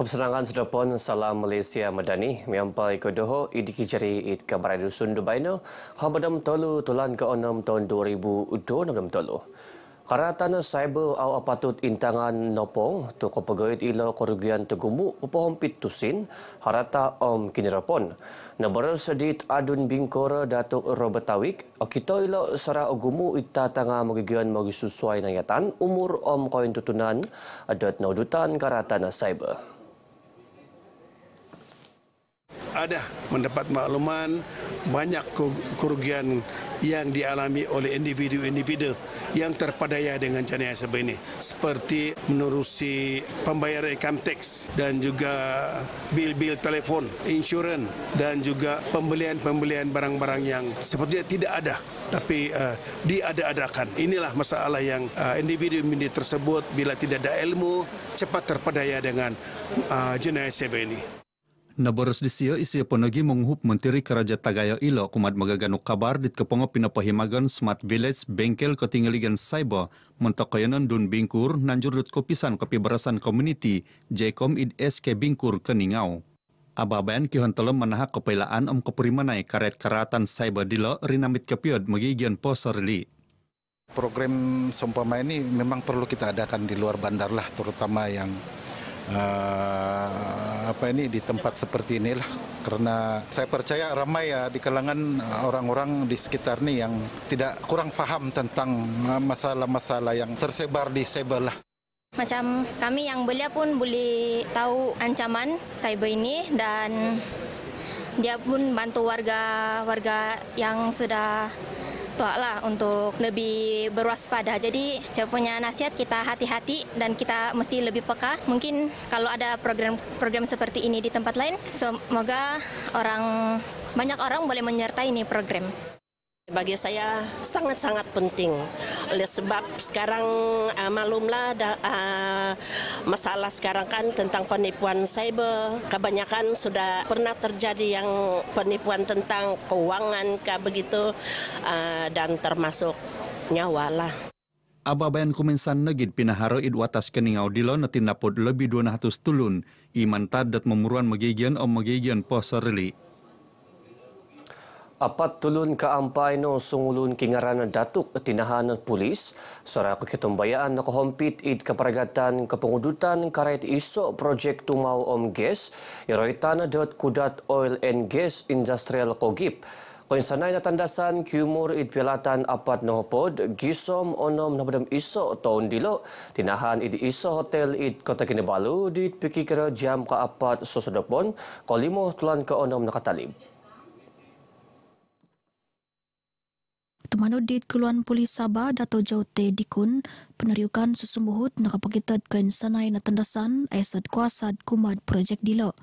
Kepesenangan sudah pun salam Malaysia Madani. Miampai ke Doho, Idi Kijari, Id Kabarai Dusun Dubaino. Khabadam Tolu, Tulan ke-6 tahun 2002, Tolu. tanah cyber au apatut intangan nopong tu ko pegoit ilo kerugian tegumu upohom pitusin harata om kinirapon. Na sedit adun bingkora datu robetawik o kita ilo sara ogumu ita tanga magigian magisusuai nayatan umur om koin tutunan adat naudutan tanah cyber ada mendapat makluman banyak kerugian yang dialami oleh individu-individu yang terpadaya dengan jenayah seperti ini seperti menerusi pembayaran income tax dan juga bil-bil telefon, insurans dan juga pembelian-pembelian barang-barang yang sepertinya tidak ada tapi uh, diada-adakan. Inilah masalah yang uh, eh, individu-individu tersebut bila tidak ada ilmu cepat terpadaya dengan uh, jenayah seperti ini. Na boros di sio isi ponogi menghub Menteri Keraja tagaya Ilo kumat magagano kabar dit kepongo pinapahimagan Smart Village bengkel ketinggaligan cyber mentakayanan dun bingkur nanjur dut kopisan kopi berasan community Jekom id SK Bingkur keningau. Ababayan kihon telem menaha kepailaan om kepurimanai karet keratan Saibo dilo rinamit kepiod magigian poserli. Program sompama ini memang perlu kita adakan di luar bandar lah, terutama yang Ah, apa ini di tempat seperti inilah karena saya percaya ramai ya di kalangan ah, orang-orang di sekitar ini yang tidak kurang faham tentang masalah-masalah yang tersebar di cyber lah. Macam kami yang belia pun boleh tahu ancaman cyber ini dan dia pun bantu warga-warga yang sudah tua lah untuk lebih berwaspada. Jadi saya punya nasihat kita hati-hati dan kita mesti lebih peka. Mungkin kalau ada program-program seperti ini di tempat lain, semoga orang banyak orang boleh menyertai ini program. Bagi saya sangat-sangat penting, oleh sebab sekarang uh, ah, malumlah da, uh, ah, masalah sekarang kan tentang penipuan cyber, kebanyakan sudah pernah terjadi yang penipuan tentang keuangan kah begitu uh, dan termasuk nyawa lah. Ababayan kuminsan negit pinaharo id watas keningau dilo netindapod lebih 200 tulun, iman tadat memuruan megigian om megigian poserili. Apat tulun ka ampay no sungulun kingaran ng datuk at tinahan ng pulis. Sara ko kitong bayaan na kahompit id kaparagatan kapungudutan karayt iso project tumaw om gas. Iroitana dot kudat oil and gas industrial kogip. Kung sanay natandasan, kumur id pilatan apat no hopod, gisom onom na badam iso taon dilo. Tinahan id iso hotel id kota kinibalo, di pikikira jam ka apat susodokbon, kolimo tulan ka onom nakatalib. Tumano di Keluan polis Sabah Dato' Jauh te Dikun penerjukan sesembuhut nak pakitat ke insanai na tendasan aset kuasad kumad projek dilo.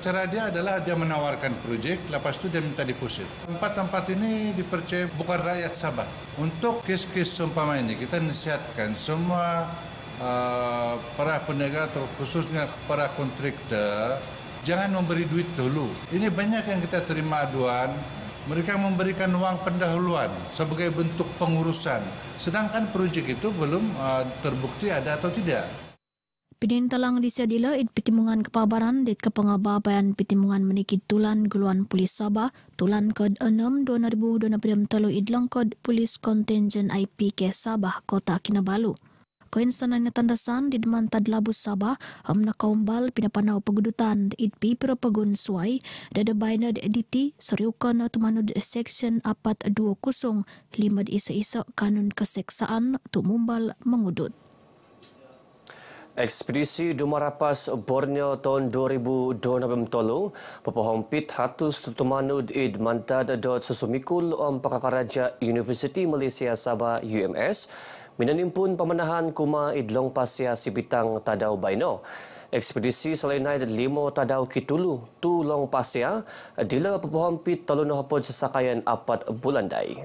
Cara dia adalah dia menawarkan projek, lepas itu dia minta deposit. Tempat-tempat ini dipercaya bukan rakyat Sabah. Untuk kes-kes seumpama ini, kita nasihatkan semua uh, para atau khususnya para kontraktor, jangan memberi duit dulu. Ini banyak yang kita terima aduan, mereka memberikan wang pendahuluan sebagai bentuk pengurusan sedangkan projek itu belum uh, terbukti ada atau tidak. Pidin Telang di Sadila id pitimungan kepabaran di kepengabaian bayan pitimungan meniki tulan guluan polis Sabah tulan kod 6 2023 telu id langkod polis kontingen IPK Sabah Kota Kinabalu. Kainsan ay natandasan di naman tadlabos Sabah ang nakaumbal pinapanaw pagudutan it pi pero pagunsway dadabay na diti saryukan na tumanod section 420 lima isa isa kanun keseksaan tumumbal mengudut. Ekspedisi Dumarapas Borneo tahun 2012 tolu pepohong pit hatus tutumanu id mantada dot sesumikul om pakakaraja University Malaysia Sabah UMS Minanimpun pemenahan kuma idlong pasya sibitang tadau baino. Ekspedisi selainai limau tadau kitulu tulong pasya dila pepohon pit talunuh pun sesakayan apat bulan dai.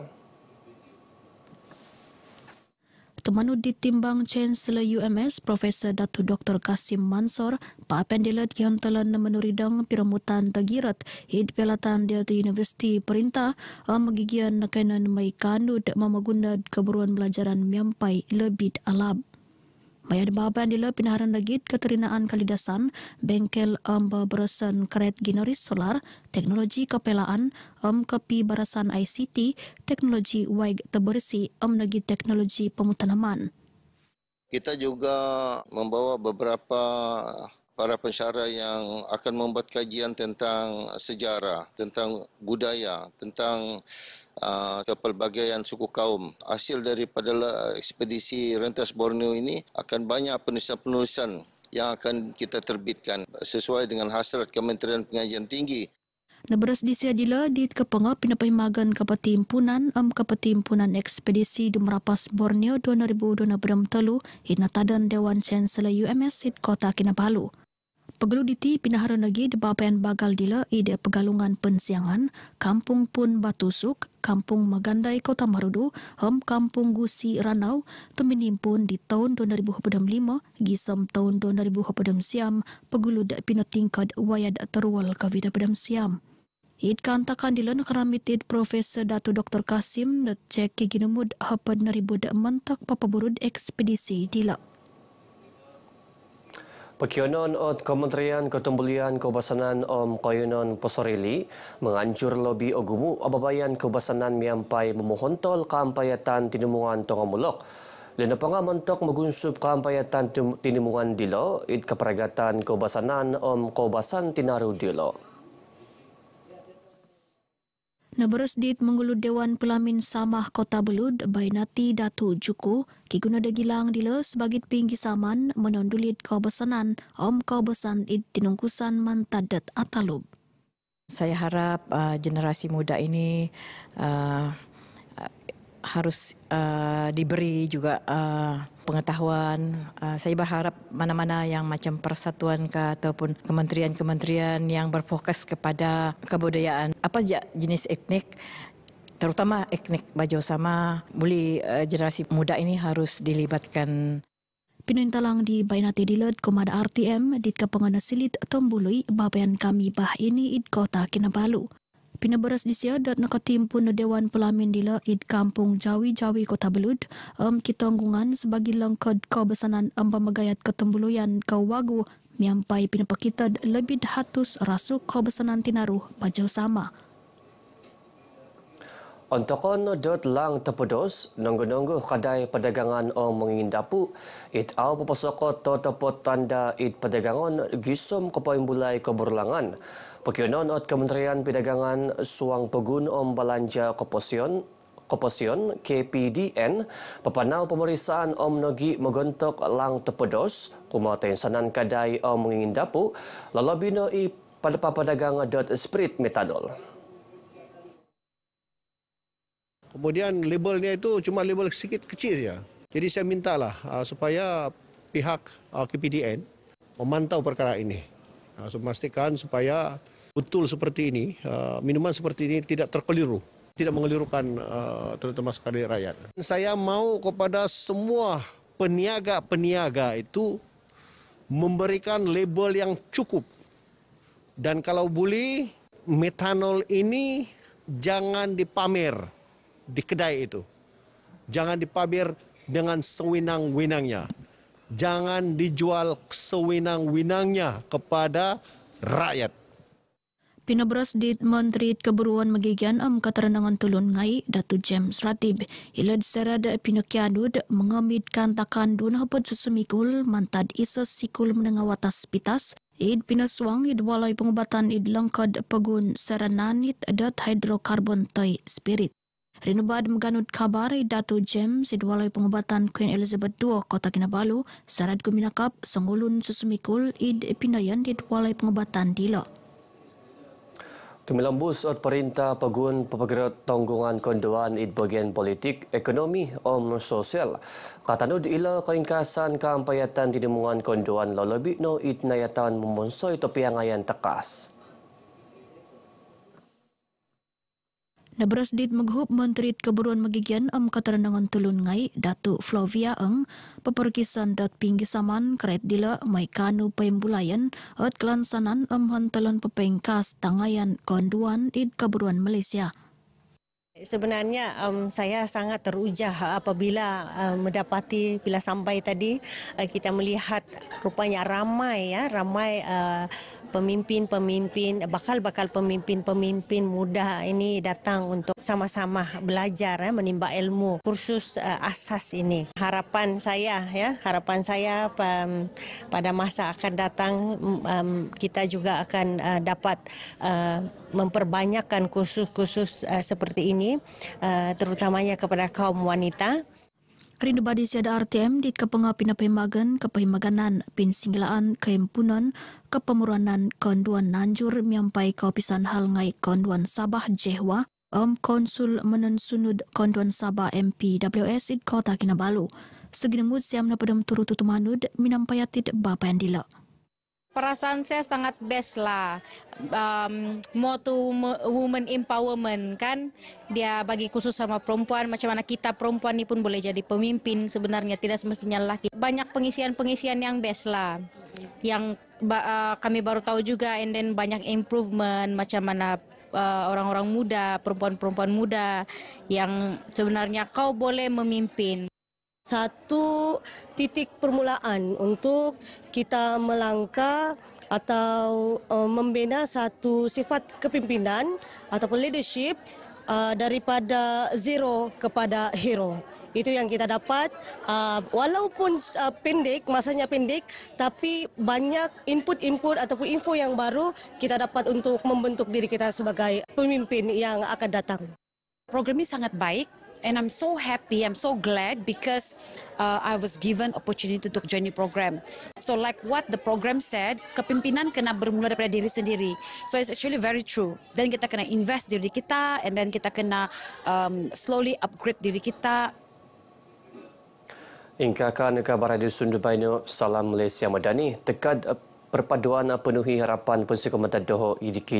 Temanu ditimbang timbang Chancellor UMS Profesor Datu Dr. Kasim Mansor, Pak Pendilat yang telah menuridang piramutan Tagirat, hid pelatan di Universiti Perintah amagigian nakainan mai kandu dek mamagunda keburuan belajaran miampai lebih alab. Maya di bahagian di lepin haran legit keterinaan kalidasan, bengkel um, beberesan keret generis solar, teknologi kepelaan, um, kepi barasan ICT, teknologi waig tebersi, um, negi teknologi pemutanaman. Kita juga membawa beberapa para pensyara yang akan membuat kajian tentang sejarah, tentang budaya, tentang uh, kepelbagaian suku kaum. Hasil daripada ekspedisi Rentas Borneo ini akan banyak penulisan-penulisan yang akan kita terbitkan sesuai dengan hasrat Kementerian Pengajian Tinggi. Nebras di Siadila di Kepenga Pinapai Magan Kepati Impunan Am Kepati Impunan Ekspedisi di Merapas Borneo 2023 Hidna Tadan Dewan Chancellor UMS di Kota Kinabalu. Pegeluditi pinaharan lagi di bapain bagal dila ide pegalungan pensiangan, kampung pun batusuk, kampung Megandai, kota marudu, hem kampung gusi ranau, teminim pun di tahun 2005, gisem tahun 2006 siam, pegeludak tingkat wayad terwal kavida pedam siam. Id kantakan di lana keramit Profesor Datu Dr. Kasim dan cek kiginumud hapad naribud mentak papaburud ekspedisi di lap. Pakyonon ot komentryan kotumbulian kobasanan om koyonon posorili, mga lobi ogumu o gumu ababayan kobasanan miyampay mumuhontol kampayatan tinumungan tongamulok. Lino pa nga mantok magunsub kampayatan tinumungan dilo, id kaparagatan kobasanan om kobasan tinaru dilo. Nebres dit mengulut Dewan Pelamin Samah Kota Belud Bainati Datu Juku kiguna degilang dile sebagai pinggi saman menondulit besanan, om kau besan id tinungkusan mantadat atalub. Saya harap uh, generasi muda ini uh, uh harus uh, diberi juga uh, pengetahuan. Uh, saya berharap mana-mana yang macam persatuan ke ataupun kementerian-kementerian yang berfokus kepada kebudayaan. Apa saja jenis etnik, terutama etnik baju sama, boleh uh, generasi muda ini harus dilibatkan. Pinuin talang di Bainati Dilet, Komada RTM, di Kepengana Silit, Tombului, Bapayan Kami Bah ini, id Kota Kinabalu. Pinabaras di siya dat nakatimpo na Dewan Pelamin dila id Kampung Jawi-Jawi Kota Belud am um, kitanggungan sebagai langkad kabasanan am um, pamagayat ketumbuluyan kawagu miampai pinapakitad lebih hatus rasuk kabasanan tinaruh bajau sama. Antokon dot lang tepedos nonggo-nonggo kadai perdagangan o mengingin dapu it au papasoko to tanda it perdagangan gisom ko bulai ko berlangan pekionon at kementerian perdagangan suang pegun om balanja koposion Koposyon KPDN pepanau pemeriksaan om nogi megontok lang tepedos kumata sanan kadai om mengingin dapu lalabino i pada papadagang dot spirit metanol. Kemudian labelnya itu cuma label sedikit kecil ya. Jadi saya mintalah uh, supaya pihak uh, KPDN memantau perkara ini. Uh, memastikan supaya betul seperti ini, uh, minuman seperti ini tidak terkeliru tidak mengelirukan uh, terutama sekali rakyat. Saya mau kepada semua peniaga-peniaga itu memberikan label yang cukup. Dan kalau boleh, metanol ini jangan dipamer. di kedai itu. Jangan dipabir dengan sewinang-winangnya. Jangan dijual sewinang-winangnya kepada rakyat. Pinobras di Menteri Keburuan Megigian Am Katerenangan Tulun Ngai Datu James Ratib Ilad Serada Pinokianud mengamidkan takan dunah pet sesemikul mantad isa sikul menengah watas pitas Id pina suang id walai pengubatan id langkad pegun seranan id dat hidrokarbon toy spirit. Rinubad mengganut kabar Datu James di idualai pengubatan Queen Elizabeth II Kota Kinabalu syarat guminakap sengulun sesemikul id pindayan idualai pengubatan dila. Tumilambus at perintah pegun papagrat tanggungan konduan id bagian politik, ekonomi om sosial. Kata Katanud ila kaingkasan kampayatan tinimungan konduan lalabi no id nayatan memonsoi yang topiangayan tekas. Nabras dit maghub Menteri Keburuan Magigian am Katarandangan Tulun Ngai, Datu Flavia Ang, peperkisan dat pinggisaman saman kret dila mai kanu pembulayan at kelansanan am hantalan pepengkas tangayan konduan dit Keburuan Malaysia. Sebenarnya um, saya sangat teruja apabila um, mendapati bila sampai tadi uh, kita melihat rupanya ramai ya ramai uh, pemimpin-pemimpin, bakal-bakal pemimpin-pemimpin muda ini datang untuk sama-sama belajar ya, menimba ilmu kursus uh, asas ini. Harapan saya ya, harapan saya um, pada masa akan datang um, kita juga akan uh, dapat uh, memperbanyakkan kursus-kursus uh, seperti ini uh, terutamanya kepada kaum wanita Rindu badi siada RTM di kepengah pina pemagan ke pemaganan pin singgalaan kehimpunan ke pemuranan konduan nanjur miampai kopisan hal ngai konduan Sabah Jehwa om konsul menen sunud konduan Sabah MPWS di kota Kinabalu. Segini mud siam na padam turut tutumanud minampai atid bapa yang dilak. perasaan saya sangat best lah um, moto woman empowerment kan dia bagi khusus sama perempuan macam mana kita perempuan ini pun boleh jadi pemimpin sebenarnya tidak semestinya laki banyak pengisian-pengisian yang best lah yang uh, kami baru tahu juga and then banyak improvement macam mana eh, orang-orang uh, orang -orang muda perempuan-perempuan muda yang sebenarnya kau boleh memimpin satu titik permulaan untuk kita melangkah atau uh, membina satu sifat kepimpinan ataupun leadership uh, daripada zero kepada hero. Itu yang kita dapat uh, walaupun uh, pendek, masanya pendek tapi banyak input-input ataupun info yang baru kita dapat untuk membentuk diri kita sebagai pemimpin yang akan datang. Program ini sangat baik and I'm so happy. I'm so glad because uh, I was given opportunity to join the program. So like what the program said, kepimpinan kena bermula daripada diri sendiri. So it's actually very true. Then kita kena invest diri kita, and then kita kena um, slowly upgrade diri kita. Inka kan kabar di Sundubaino, salam Malaysia Madani. Tekad uh, perpaduan penuhi harapan Pensi Komentar Doho IDK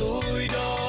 soy yo.